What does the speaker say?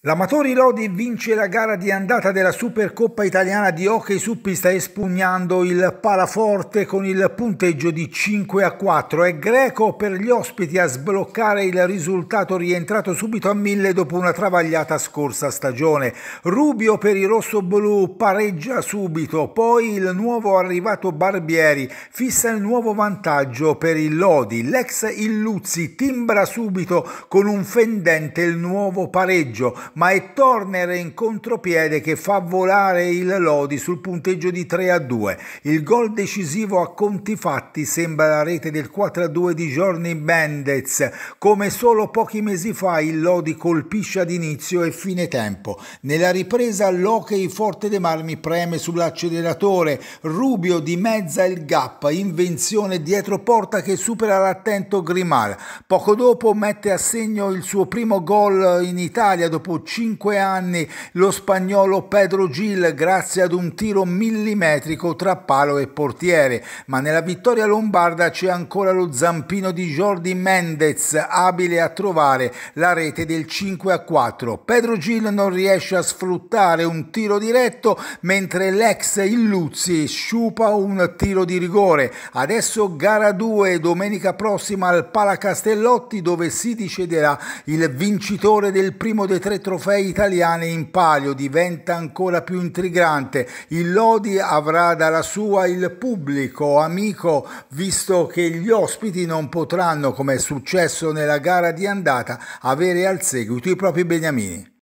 L'Amatori Lodi vince la gara di andata della Supercoppa italiana di hockey su pista espugnando il palaforte con il punteggio di 5 a 4. È Greco per gli ospiti a sbloccare il risultato rientrato subito a 1000 dopo una travagliata scorsa stagione. Rubio per i rossoblù pareggia subito, poi il nuovo arrivato Barbieri fissa il nuovo vantaggio per il Lodi. L'ex Illuzzi timbra subito con un fendente il nuovo pareggio ma è Turner in contropiede che fa volare il Lodi sul punteggio di 3 a 2. Il gol decisivo a conti fatti sembra la rete del 4 a 2 di Johnny Mendez. Come solo pochi mesi fa il Lodi colpisce ad inizio e fine tempo. Nella ripresa l'Hockey Forte dei Marmi preme sull'acceleratore. Rubio di mezza il gap, invenzione dietro porta che supera l'attento Grimal. Poco dopo mette a segno il suo primo gol in Italia dopo 5 anni lo spagnolo Pedro Gil grazie ad un tiro millimetrico tra palo e portiere, ma nella vittoria lombarda c'è ancora lo zampino di Jordi Mendez, abile a trovare la rete del 5 a 4. Pedro Gil non riesce a sfruttare un tiro diretto, mentre l'ex Illuzzi sciupa un tiro di rigore. Adesso gara 2, domenica prossima al Pala Castellotti, dove si deciderà il vincitore del primo dei tre trofei italiani in palio diventa ancora più intrigante. Il Lodi avrà dalla sua il pubblico amico, visto che gli ospiti non potranno, come è successo nella gara di andata, avere al seguito i propri beniamini.